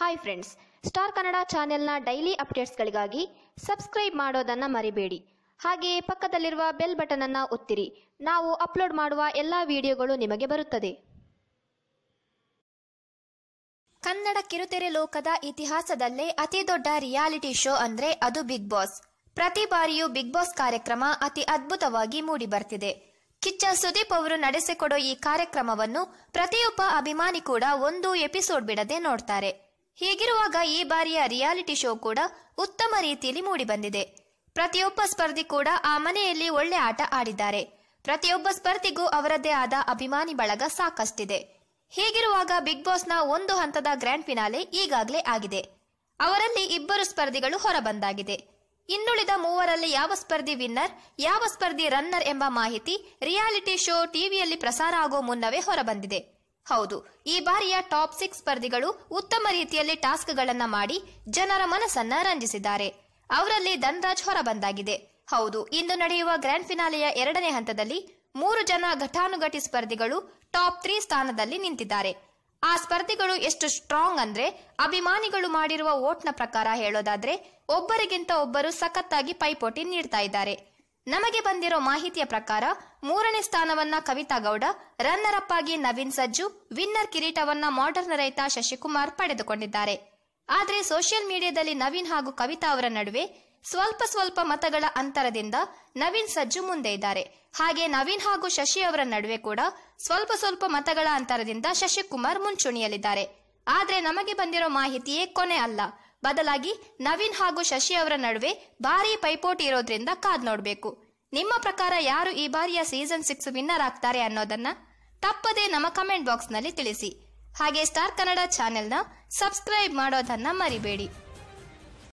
hi friends star Kannada ಚಾನೆಲ್ನ daily ಅಪ್ಡೇಟ್ಸ್ಗಳಿಗಾಗಿ subscribe ಮಾಡೋದನ್ನು ಮರಿಬೇಡಿ ಹಾಗೆಯೇ ಪಕ್ಕದಲ್ಲಿರುವ ಬೆಲ್ ಬಟನ್ ಅನ್ನು ಒತ್ತಿರಿ ನಾವು ಅಪ್ಲೋಡ್ ಮಾಡುವ ಎಲ್ಲ ವಿಡಿಯೋಗಳು ನಿಮಗೆ ಬರುತ್ತದೆ ಕನ್ನಡ ಕಿರುತೆರೆ ಲೋಕದ ಇತಿಹಾಸದಲ್ಲೇ ಅತಿ ದೊಡ್ಡ ರಿಯಾಲಿಟಿ ಶೋ ಅಂದ್ರೆ ಅದು ಬಿಗ್ ಬಾಸ್ ಪ್ರತಿ ಬಾರಿಯೂ ಬಿಗ್ ಬಾಸ್ ಕಾರ್ಯಕ್ರಮ ಅತಿ ಅದ್ಭುತವಾಗಿ ಮೂಡಿ ಬರ್ತಿದೆ ಕಿಚ್ಚ ಸುದೀಪ್ ಅವರು ನಡೆಸಿಕೊಡೋ ಈ ಕಾರ್ಯಕ್ರಮವನ್ನು ಪ್ರತಿಯೊಬ್ಬ ಅಭಿಮಾನಿ ಕೂಡ ಒಂದು ಎಪಿಸೋಡ್ ಬಿಡದೆ ನೋಡ್ತಾರೆ ಹೀಗಿರುವಾಗ ಈ ಬಾರಿಯ ರಿಯಾಲಿಟಿ ಶೋ ಕೂಡ ಉತ್ತಮ ರೀತಿಯಲ್ಲಿ ಮೂಡಿಬಂದಿದೆ ಪ್ರತಿಯೊಬ್ಬ ಸ್ಪರ್ಧಿ ಕೂಡ ಆ ಮನೆಯಲ್ಲಿ ಒಳ್ಳೆ ಆಟ ಆಡಿದ್ದಾರೆ ಪ್ರತಿಯೊಬ್ಬ ಸ್ಪರ್ಧಿಗೂ ಅವರದೇ ಆದ ಅಭಿಮಾನಿ ಬಳಗ ಸಾಕಷ್ಟಿದೆ ಹೀಗಿರುವಾಗ ಬಿಗ್ ಬಾಸ್ನ ಒಂದು ಹಂತದ ಗ್ರ್ಯಾಂಡ್ ಫಿನಾಲೆ ಈಗಾಗಲೇ ಆಗಿದೆ ಅವರಲ್ಲಿ ಇಬ್ಬರು ಸ್ಪರ್ಧಿಗಳು ಹೊರಬಂದಾಗಿದೆ ಇನ್ನುಳಿದ ಮೂವರಲ್ಲಿ ಯಾವ ಸ್ಪರ್ಧಿ ವಿನ್ನರ್ ಯಾವ ಸ್ಪರ್ಧಿ ರನ್ನರ್ ಎಂಬ ಮಾಹಿತಿ ರಿಯಾಲಿಟಿ ಶೋ ಟಿವಿಯಲ್ಲಿ ಪ್ರಸಾರ ಆಗೋ ಮುನ್ನವೇ ಹೊರಬಂದಿದೆ ಹೌದು ಈ ಬಾರಿಯ ಟಾಪ್ ಸಿಕ್ಸ್ ಸ್ಪರ್ಧಿಗಳು ಉತ್ತಮ ರೀತಿಯಲ್ಲಿ ಟಾಸ್ಕ್ಗಳನ್ನ ಮಾಡಿ ಜನರ ಮನಸ್ಸನ್ನ ರಂಜಿಸಿದ್ದಾರೆ ಅವರಲ್ಲಿ ಧನ್ರಾಜ್ ಹೊರಬಂದಾಗಿದೆ ಹೌದು ಇಂದು ನಡೆಯುವ ಗ್ರ್ಯಾಂಡ್ ಫಿನಾಲೆಯ ಎರಡನೇ ಹಂತದಲ್ಲಿ ಮೂರು ಜನ ಘಟಾನುಘಟಿ ಸ್ಪರ್ಧಿಗಳು ಟಾಪ್ ತ್ರೀ ಸ್ಥಾನದಲ್ಲಿ ನಿಂತಿದ್ದಾರೆ ಆ ಸ್ಪರ್ಧಿಗಳು ಎಷ್ಟು ಸ್ಟ್ರಾಂಗ್ ಅಂದ್ರೆ ಅಭಿಮಾನಿಗಳು ಮಾಡಿರುವ ವೋಟ್ನ ಪ್ರಕಾರ ಹೇಳೋದಾದ್ರೆ ಒಬ್ಬರಿಗಿಂತ ಒಬ್ಬರು ಸಖತ್ತಾಗಿ ಪೈಪೋಟಿ ನೀಡ್ತಾ ಇದ್ದಾರೆ ನಮಗೆ ಬಂದಿರೋ ಮಾಹಿತಿಯ ಪ್ರಕಾರ ಮೂರನೇ ಸ್ಥಾನವನ್ನ ಕವಿತಾ ಗೌಡ ರನ್ನರ್ ಅಪ್ ಆಗಿ ನವೀನ್ ಸಜ್ಜು ವಿನ್ನರ್ ಕಿರೀಟವನ್ನ ಮಾಡರ್ನ ರೈತ ಶಶಿಕುಮಾರ್ ಪಡೆದುಕೊಂಡಿದ್ದಾರೆ ಆದರೆ ಸೋಷಿಯಲ್ ಮೀಡಿಯಾದಲ್ಲಿ ನವೀನ್ ಹಾಗೂ ಕವಿತಾ ಅವರ ನಡುವೆ ಸ್ವಲ್ಪ ಸ್ವಲ್ಪ ಮತಗಳ ಅಂತರದಿಂದ ನವೀನ್ ಸಜ್ಜು ಮುಂದೆ ಇದ್ದಾರೆ ಹಾಗೆ ನವೀನ್ ಹಾಗೂ ಶಶಿ ಅವರ ನಡುವೆ ಕೂಡ ಸ್ವಲ್ಪ ಸ್ವಲ್ಪ ಮತಗಳ ಅಂತರದಿಂದ ಶಶಿಕುಮಾರ್ ಮುಂಚೂಣಿಯಲ್ಲಿದ್ದಾರೆ ಆದ್ರೆ ನಮಗೆ ಬಂದಿರೋ ಮಾಹಿತಿಯೇ ಕೊನೆ ಅಲ್ಲ ಬದಲಾಗಿ ನವೀನ್ ಹಾಗೂ ಶಶಿ ಅವರ ನಡುವೆ ಭಾರೀ ಪೈಪೋಟಿ ಇರೋದ್ರಿಂದ ಕಾದ್ ನೋಡ್ಬೇಕು ನಿಮ್ಮ ಪ್ರಕಾರ ಯಾರು ಈ ಬಾರಿಯ ಸೀಸನ್ ಸಿಕ್ಸ್ ವಿನ್ನರ್ ಆಗ್ತಾರೆ ಅನ್ನೋದನ್ನ ತಪ್ಪದೇ ನಮ್ಮ ಕಮೆಂಟ್ ನಲ್ಲಿ ತಿಳಿಸಿ ಹಾಗೆ ಸ್ಟಾರ್ ಕನ್ನಡ ಚಾನೆಲ್ನ ಸಬ್ಸ್ಕ್ರೈಬ್ ಮಾಡೋದನ್ನ ಮರಿಬೇಡಿ